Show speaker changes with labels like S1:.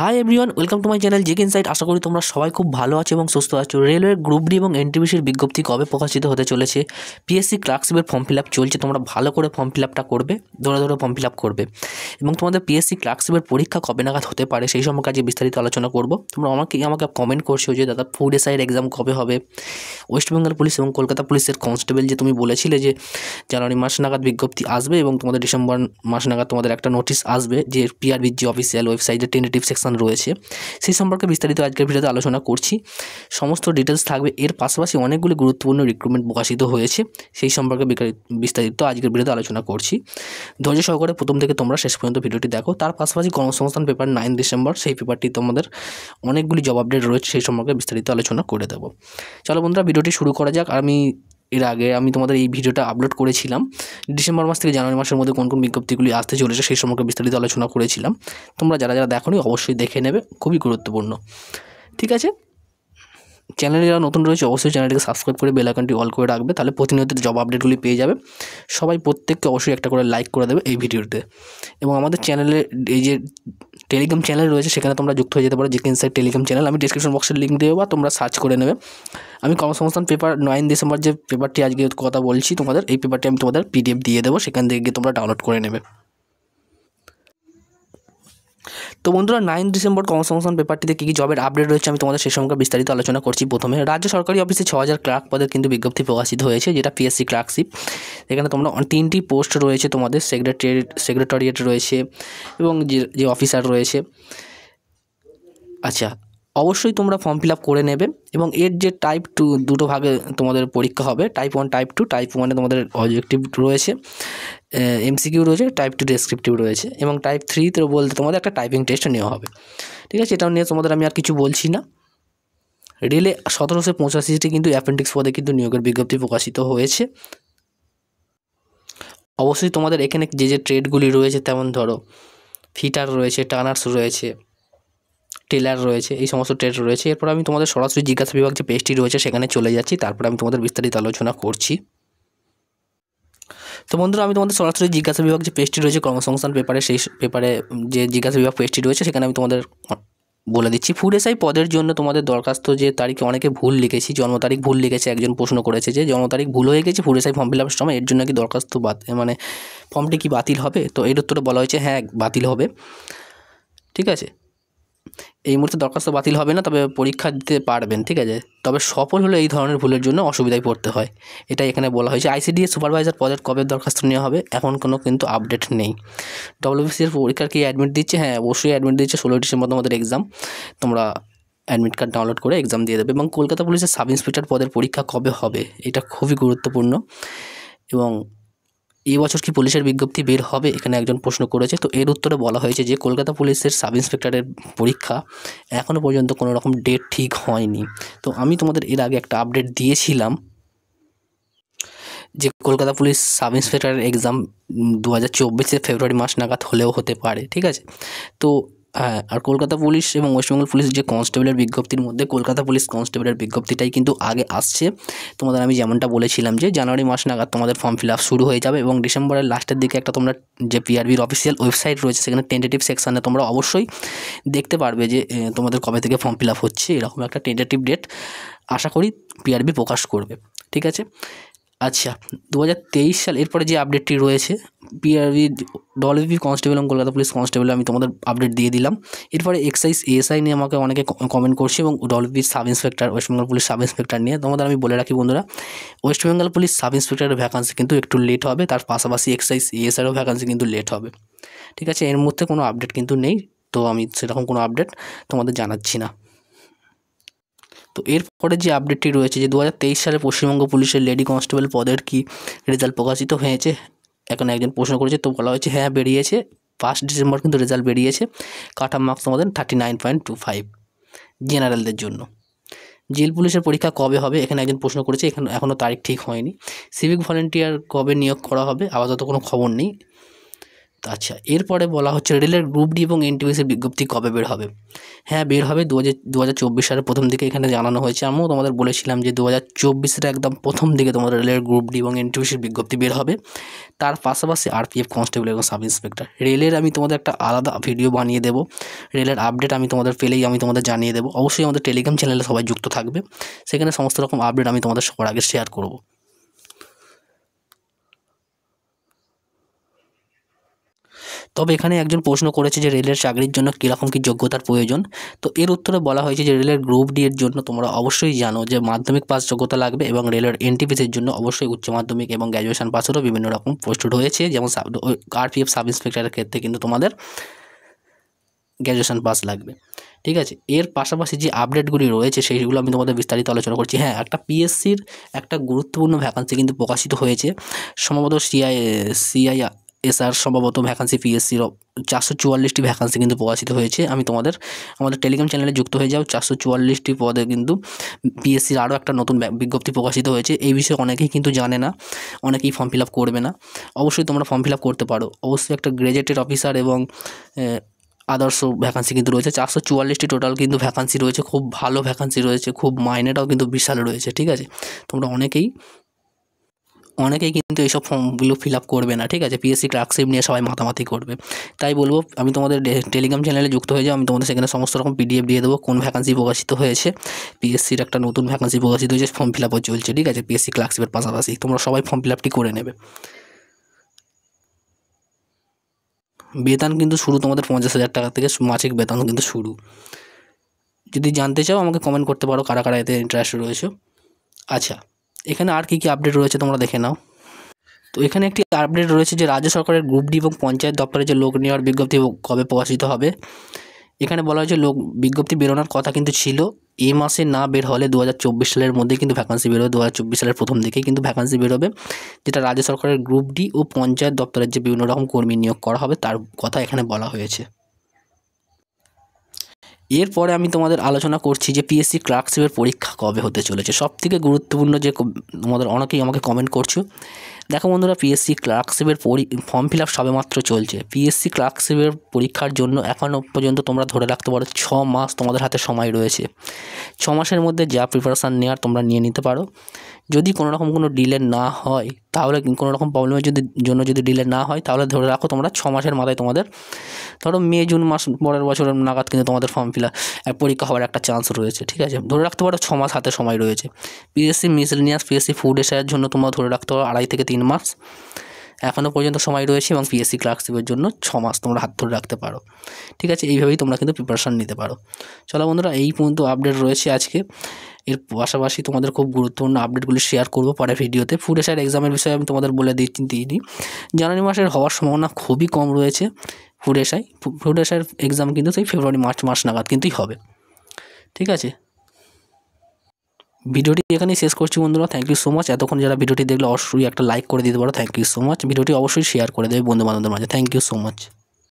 S1: high everyone welcome to my channel GK insight আশা করি তোমরা সবাই খুব ভালো আছো এবং সুস্থ আছো রেলওয়ের গ্রুপ ডি এবং এনটিভিসির বিজ্ঞপ্তি কবে প্রকাশিত হতে চলেছে পিএসসি ক্লার্কশিপের ফর্ম ফিল চলছে তোমরা ভালো করে ফর্ম ফিল করবে ধরে ধরে ফর্ম ফিল করবে এবং তোমাদের পিএসসি ক্লার্কশিপের পরীক্ষা কবে নাগাদ হতে পারে সেই সম্পর্কে বিস্তারিত আলোচনা করব তোমরা আমাকে আমাকে কমেন্ট করছো যে দাদা ফুড এসআইয়ের এক্সাম কবে হবে ওয়েস্ট বেঙ্গল পুলিশ এবং কলকাতা পুলিশের কনস্টেবল যে তুমি বলেছিলে যে জানুয়ারি মাস নাগাদ বিজ্ঞপ্তি আসবে এবং তোমাদের ডিসেম্বর মাস নাগাদ তোমাদের একটা নোটিশ আসবে যে পিআরবি জি অফিসিয়াল ওয়েবসাইটে টেন্টেটিভ সেকশন অপশান রয়েছে সেই সম্পর্কে বিস্তারিত আজকের ভিডিওতে আলোচনা করছি সমস্ত ডিটেলস থাকবে এর পাশাপাশি অনেকগুলি গুরুত্বপূর্ণ রিক্রুটমেন্ট প্রকাশিত হয়েছে সেই সম্পর্কে বিস্তারিত আজকের ভিডিওতে আলোচনা করছি ধৈর্য সহকারে প্রথম থেকে তোমরা শেষ পর্যন্ত ভিডিওটি দেখো তার পাশাপাশি কর্মসংস্থান পেপার নাইন ডিসেম্বর সেই পেপারটি তোমাদের অনেকগুলি জব আপডেট রয়েছে সেই সম্পর্কে বিস্তারিত আলোচনা করে দেবো চলো বন্ধুরা ভিডিওটি শুরু করা যাক আমি এর আগে আমি তোমাদের এই ভিডিওটা আপলোড করেছিলাম ডিসেম্বর মাস থেকে জানুয়ারি মাসের মধ্যে কোন কোন বিজ্ঞপ্তিগুলি আসতে চলেছে সেই সম্পর্কে বিস্তারিত আলোচনা করেছিলাম তোমরা যারা যারা দেখো অবশ্যই দেখে নেবে খুবই গুরুত্বপূর্ণ ঠিক আছে চ্যানেলে যারা নতুন রয়েছে অবশ্যই চ্যানেলটিকে সাবস্ক্রাইব করে বেল আইকনটি অল করে রাখবে তাহলে প্রতিনিয়ত জব আপডেটগুলি পেয়ে যাবে সবাই প্রত্যেককে অবশ্যই একটা করে লাইক করে দেবে এই ভিডিওতে এবং আমাদের চ্যানেলে এই যে টেলিগ্রাম চ্যানেল রয়েছে সেখানে তোমরা যুক্ত হয়ে যেতে পারো জিকে ইনসাইড টেলিগ্রাম চ্যানেল আমি ডিসক্রিপশন বক্সের লিঙ্ক দিয়ে বা তোমরা সার্চ করে নেবে আমি কর্মসংস্থান পেপার নাইন ডিসেম্বর যে পেপারটি আজকে কথা বলছি তোমাদের এই পেপারটি আমি তোমাদের পিডিএফ দিয়ে দেবো সেখান থেকে গিয়ে তোমরা ডাউনলোড করে নেবে তো বন্ধুরা নাইন ডিসেম্বর কর্মসংস্থান পেপারটিতে কী কী জবের আপডেট রয়েছে আমি তোমাদের সেই সঙ্গে বিস্তারিত আলোচনা করছি প্রথমে রাজ্য সরকারি অফিসে ছ হাজার ক্লার্ক পদের কিন্তু বিজ্ঞপ্তি প্রকাশিত হয়েছে যেটা পিএসসি ক্লার্কশিপ এখানে তোমরা তিনটি পোস্ট রয়েছে তোমাদের সেক্রেটারিয়েট সেক্রেটারিয়েট রয়েছে এবং যে যে অফিসার রয়েছে আচ্ছা অবশ্যই তোমরা ফর্ম ফিল করে নেবে এবং এর যে টাইপ টু দুটো ভাগে তোমাদের পরীক্ষা হবে type one type two type ওয়ানে তোমাদের অবজেক্টিভ রয়েছে এমসিকিউ রয়েছে টাইপ টু ডেসক্রিপটিভ রয়েছে এবং টাইপ থ্রিতে বলতে তোমাদের একটা টাইপিং টেস্ট নেওয়া হবে ঠিক আছে এটাও নিয়ে তোমাদের আমি আর কিছু বলছি না রেলে সতেরোশো পঁচাশিটি কিন্তু অ্যাপেন্ডিক্স পদে কিন্তু নিয়োগের বিজ্ঞপ্তি প্রকাশিত হয়েছে অবশ্যই তোমাদের এখানে যে যে ট্রেডগুলি রয়েছে তেমন ধরো ফিটার রয়েছে টানার্স রয়েছে টেলার রয়েছে এই সমস্ত ট্রেড রয়েছে এরপর আমি তোমাদের সরাসরি জিজ্ঞাসা বিভাগ যে পেজটি রয়েছে সেখানে চলে যাচ্ছি তারপর আমি তোমাদের বিস্তারিত আলোচনা করছি তো বন্ধুরা আমি তোমাদের সরাসরি জিজ্ঞাসা বিভাগ যে পেজটি রয়েছে কর্মসংস্থান পেপারে সেই পেপারে যে জিজ্ঞাসা বিভাগ পেজটি রয়েছে সেখানে আমি তোমাদের বলে দিচ্ছি ফুড এসআই পদের জন্য তোমাদের দরখাস্ত যে তারিখে অনেকে ভুল লিখেছি জন্ম তারিখ ভুল লিখেছে একজন প্রশ্ন করেছে যে জন্ম তারিখ ভুল হয়ে গেছে ফুড এসআই ফর্ম ফিল আপের সময় এর জন্য কি দরখাস্ত বাদ মানে ফর্মটি কি বাতিল হবে তো এর উত্তরে বলা হয়েছে হ্যাঁ বাতিল হবে ঠিক আছে এই মুহূর্তে দরখাস্ত বাতিল হবে না তবে পরীক্ষা দিতে পারবেন ঠিক আছে তবে সফল হলে এই ধরনের ভুলের জন্য অসুবিধায় পড়তে হয় এটাই এখানে বলা হয়েছে আইসিডিএস সুপারভাইজার পদের কবে দরখাস্ত নেওয়া হবে এখন কোনো কিন্তু আপডেট নেই ডব্লিউবিসিএর পরীক্ষার কি অ্যাডমিট দিচ্ছে হ্যাঁ অবশ্যই অ্যাডমিট দিচ্ছে ষোলো ডিসেম্বর তোমাদের এক্সাম তোমরা অ্যাডমিট কার্ড ডাউনলোড করে এক্সাম দিয়ে দেবে এবং কলকাতা পুলিশের সাব ইন্সপেক্টর পদের পরীক্ষা কবে হবে এটা খুবই গুরুত্বপূর্ণ এবং এবছর কি পুলিশের বিজ্ঞপ্তি বের হবে এখানে একজন প্রশ্ন করেছে তো এর উত্তরে বলা হয়েছে যে কলকাতা পুলিশের সাব ইন্সপেক্টরের পরীক্ষা এখনও পর্যন্ত কোনো রকম ডেট ঠিক হয়নি তো আমি তোমাদের এর আগে একটা আপডেট দিয়েছিলাম যে কলকাতা পুলিশ সাব ইন্সপেক্টরের এক্সাম দু হাজার চব্বিশে ফেব্রুয়ারি মাস নাগাদ হলেও হতে পারে ঠিক আছে তো হ্যাঁ আর কলকাতা পুলিশ এবং ওয়েস্টবেঙ্গল পুলিশ যে কনস্টেবলের বিজ্ঞপ্তির মধ্যে কলকাতা পুলিশ কনস্টেবলের বিজ্ঞপ্তিটাই কিন্তু আগে আসছে তোমাদের আমি যেমনটা বলেছিলাম যে জানুয়ারি মাস নাগাদ তোমাদের ফর্ম ফিল আপ শুরু হয়ে যাবে এবং ডিসেম্বরের লাস্টের দিকে একটা তোমরা যে পিআরবির অফিসিয়াল ওয়েবসাইট রয়েছে সেখানে টেন্টেটিভ সেকশানে তোমরা অবশ্যই দেখতে পারবে যে তোমাদের কবে থেকে ফর্ম ফিল আপ হচ্ছে এরকম একটা টেন্টেটিভ ডেট আশা করি পিআরবি প্রকাশ করবে ঠিক আছে আচ্ছা দু হাজার তেইশ সাল এরপরে যে আপডেটটি রয়েছে পিআরবি ডলবি কনস্টেবল এবং কলকাতা পুলিশ কনস্টেবল আমি তোমাদের আপডেট দিয়ে দিলাম এরপরে এক্সাইজ এসআই নিয়ে আমাকে অনেকে কমেন্ট করছে এবং Dolby sub inspector West Bengal police sub inspector নিয়ে তোমাদের আমি বলে রাখি বন্ধুরা ওয়েস্টবেঙ্গল পুলিশ সাব ইন্সপেক্টরের ভ্যাকান্সি কিন্তু একটু লেট হবে তার পাশাপাশি এক্সাইজ এসআইয়েরও ভ্যাকান্সি কিন্তু লেট হবে ঠিক আছে এর মধ্যে কোনো আপডেট কিন্তু নেই তো আমি সেরকম কোনো আপডেট তোমাদের জানাচ্ছি না তো এরপরে যে আপডেটটি রয়েছে যে দু সালে পশ্চিমবঙ্গ পুলিশের লেডি কনস্টেবল পদের কি রেজাল্ট প্রকাশিত হয়েছে এখন একজন প্রশ্ন করেছে তো বলা হয়েছে হ্যাঁ বেরিয়েছে ফার্স্ট ডিসেম্বর কিন্তু রেজাল্ট বেরিয়েছে কাটা মার্কস আমাদের thirty nine point two five জেনারেলদের জন্য জেল পুলিশের পরীক্ষা কবে হবে এখানে একজন প্রশ্ন করেছে এখানে এখনও তারিখ ঠিক হয়নি সিভিক ভলেন্টিয়ার কবে নিয়োগ করা হবে আপাতত কোনো খবর নেই আচ্ছা এরপরে বলা হচ্ছে রেলের গ্রুপ ডি এবং এনটিভিসির বিজ্ঞপ্তি কবে বের হবে হ্যাঁ বের হবে দু হাজার চব্বিশ সালের প্রথম দিকে এখানে জানানো হয়েছে আমিও তোমাদের বলেছিলাম যে দু হাজার চব্বিশের একদম প্রথম দিকে তোমাদের রেলের গ্রুপ ডি এবং এনটিপিসির বিজ্ঞপ্তি বের হবে তার পাশাপাশি আরপিএফ কনস্টেবল এবং সাব ইন্সপেক্টর রেলের আমি তোমাদের একটা আলাদা ভিডিও বানিয়ে দেবো রেলের আপডেট আমি তোমাদের পেলেই আমি তোমাদের জানিয়ে দেবো অবশ্যই আমাদের টেলিগ্রাম চ্যানেলে সবাই যুক্ত থাকবে সেখানে সমস্ত রকম আপডেট আমি তোমাদের সবার আগে শেয়ার করবো তবে এখানে একজন প্রশ্ন করেছে যে রেলের চাকরির জন্য কীরকম কী যোগ্যতার প্রয়োজন তো এর উত্তরে বলা হয়েছে যে রেলের গ্রুপ ডি এর জন্য তোমরা অবশ্যই জানো যে মাধ্যমিক পাস যোগ্যতা লাগবে এবং রেলের এনটিপিসির জন্য অবশ্যই উচ্চ মাধ্যমিক এবং গ্র্যাজুয়েশন পাসেরও বিভিন্ন রকম পোস্ট রয়েছে যেমন আরপিএফ সাব ইন্সপেক্টরের ক্ষেত্রে কিন্তু তোমাদের গ্র্যাজুয়েশন পাস লাগবে ঠিক আছে এর পাশাপাশি যে আপডেটগুলি রয়েছে সেইগুলো আমি তোমাদের বিস্তারিত আলোচনা করছি হ্যাঁ একটা পিএসসির একটা গুরুত্বপূর্ণ ভ্যাকান্সি কিন্তু প্রকাশিত হয়েছে সম্ভবত সিআই সিআই এসআর সম্ভবত ভ্যাকান্সি পিএসসির চারশো চুয়াল্লিশটি ভ্যাকান্সি কিন্তু প্রকাশিত হয়েছে আমি তোমাদের আমাদের টেলিগ্রাম চ্যানেলে যুক্ত হয়ে যাও চারশো চুয়াল্লিশটি পদে কিন্তু পিএসসির আরও একটা নতুন বিজ্ঞপ্তি প্রকাশিত হয়েছে এই বিষয়ে অনেকেই কিন্তু জানে না অনেকেই ফর্ম ফিল আপ করবে না অবশ্যই তোমরা ফর্ম ফিল আপ করতে পারো অবশ্যই একটা গ্রেজুয়েটেড অফিসার এবং আদর্শ ভ্যাকান্সি কিন্তু রয়েছে চারশো চুয়াল্লিশটি টোটাল কিন্তু ভ্যাকান্সি রয়েছে খুব ভালো ভ্যাকান্সি রয়েছে খুব মাইনেটাও কিন্তু বিশাল রয়েছে ঠিক আছে তোমরা অনেকেই অনেকেই কিন্তু এইসব ফর্মগুলো ফিল আপ করবে না ঠিক আছে পিএসসি ক্লার্কশিপ নিয়ে সবাই মাতামাতি করবে তাই বলবো আমি তোমাদের টেলিগ্রাম চ্যানেলে যুক্ত হয়ে যাও আমি তোমাদের সেখানে সমস্ত রকম পিডিএফ দিয়ে দেবো কোন ভ্যাকান্সি প্রকাশিত হয়েছে পিএসসির একটা নতুন ভ্যাকান্সি প্রকাশিত হয়েছে ফর্ম ফিল আপও চলছে ঠিক আছে পিএসসি ক্লার্কশিপের পাশাপাশি তোমরা সবাই ফর্ম ফিল আপটি করে নেবে বেতন কিন্তু শুরু তোমাদের পঞ্চাশ হাজার টাকা থেকে মাসিক বেতন কিন্তু শুরু যদি জানতে চাও আমাকে কমেন্ট করতে পারো কারা কারা এতে ইন্টারেস্ট রয়েছে আচ্ছা এখানে আর কী কী আপডেট রয়েছে তোমরা দেখে নাও তো এখানে একটি আপডেট রয়েছে যে রাজ্য সরকারের গ্রুপ ডি এবং পঞ্চায়েত দপ্তরে যে লোক নেওয়ার বিজ্ঞপ্তি কবে প্রকাশিত হবে এখানে বলা হয়েছে লোক বিজ্ঞপ্তি বেরোনোর কথা কিন্তু ছিল এ মাসে না বের হলে দু সালের মধ্যে কিন্তু ভ্যাকান্সি বেরোবে দু সালের প্রথম দিকে কিন্তু ভ্যাকান্সি বেরোবে যেটা রাজ্য সরকারের গ্রুপ ডি ও পঞ্চায়েত দপ্তরের যে বিভিন্ন রকম কর্মী নিয়োগ করা হবে তার কথা এখানে বলা হয়েছে এরপরে আমি তোমাদের আলোচনা করছি যে পিএসসি ক্লার্কশিপের পরীক্ষা কবে হতে চলেছে সবথেকে গুরুত্বপূর্ণ যে তোমাদের অনেকেই আমাকে কমেন্ট করছো দেখো বন্ধুরা পিএসসি ক্লার্কশিপের ফর্ম ফিল আপ সবেমাত্র চলছে পিএসসি ক্লার্কশিপের পরীক্ষার জন্য এখনও পর্যন্ত তোমরা ধরে রাখতে পারো ছ মাস তোমাদের হাতে সময় রয়েছে ছ মাসের মধ্যে যা প্রিপারেশান নেওয়ার তোমরা নিয়ে নিতে পারো যদি কোনো রকম কোনো ডিলে না হয় তাহলে কোনো রকম প্রবলেমের যদি জন্য যদি ডিলে না হয় তাহলে ধরে রাখো তোমরা ছ মাসের মাথায় তোমাদের ধরো মে জুন মাস পরের বছরের নাগাদ কিন্তু তোমাদের ফর্ম ফিল আপ পরীক্ষা হওয়ার একটা চান্স রয়েছে ঠিক আছে ধরে রাখতে পারো ছ মাস হাতে সময় রয়েছে পিএসসি মিসেলিনিয়াস পিএসসি ফুড এসের জন্য তোমরা ধরে রাখতে পারো আড়াই থেকে তিন তিন মাস এখনও পর্যন্ত সময় রয়েছে এবং পিএসসি ক্লার্কশিপের জন্য ছ মাস তোমরা হাত ধরে রাখতে পারো ঠিক আছে এইভাবেই তোমরা কিন্তু প্রিপারেশান নিতে পারো চলো বন্ধুরা এই পর্যন্ত আপডেট রয়েছে আজকে এর পাশাপাশি তোমাদের খুব গুরুত্বপূর্ণ আপডেটগুলি শেয়ার করবো পরে ভিডিওতে ফুড এসার এক্সামের বিষয়ে আমি তোমাদের বলে দিচ্ছি দিইনি জানুয়ারি মাসের হওয়ার সম্ভাবনা খুবই কম রয়েছে ফুড এসায় ফুড এসার এক্সাম কিন্তু সেই ফেব্রুয়ারি মার্চ মাস নাগাদ কিন্তুই হবে ঠিক আছে ভিডিওটি এখানেই শেষ করছি বন্ধুরা থ্যাংক ইউ সো মাচ এতক্ষণ যারা ভিডিওটি দেখলে অবশ্যই একটা লাইক করে দিতে পারো থ্যাংক ইউ সো মাচ ভিডিওটি অবশ্যই শেয়ার করে দেবে বন্ধু বান্ধবদের মাঝে থ্যাংক ইউ সো মাচ